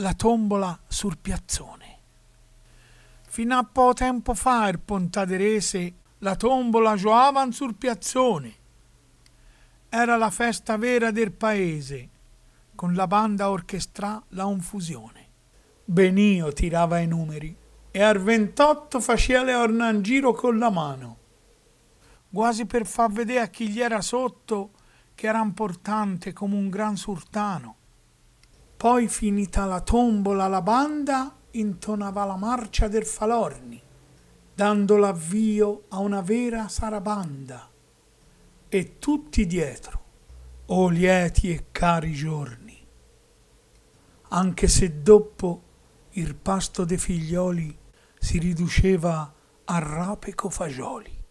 la tombola sul piazzone. Fino a poco tempo fa il Pontaderese la tombola gioavan sul piazzone. Era la festa vera del paese, con la banda orchestrà la confusione. Benio tirava i numeri e al 28 faceva le orna in giro con la mano, quasi per far vedere a chi gli era sotto che era importante come un gran sultano. Poi finita la tombola la banda intonava la marcia del Falorni, dando l'avvio a una vera sarabanda. E tutti dietro, o oh lieti e cari giorni. Anche se dopo il pasto dei figlioli si riduceva a rape co fagioli.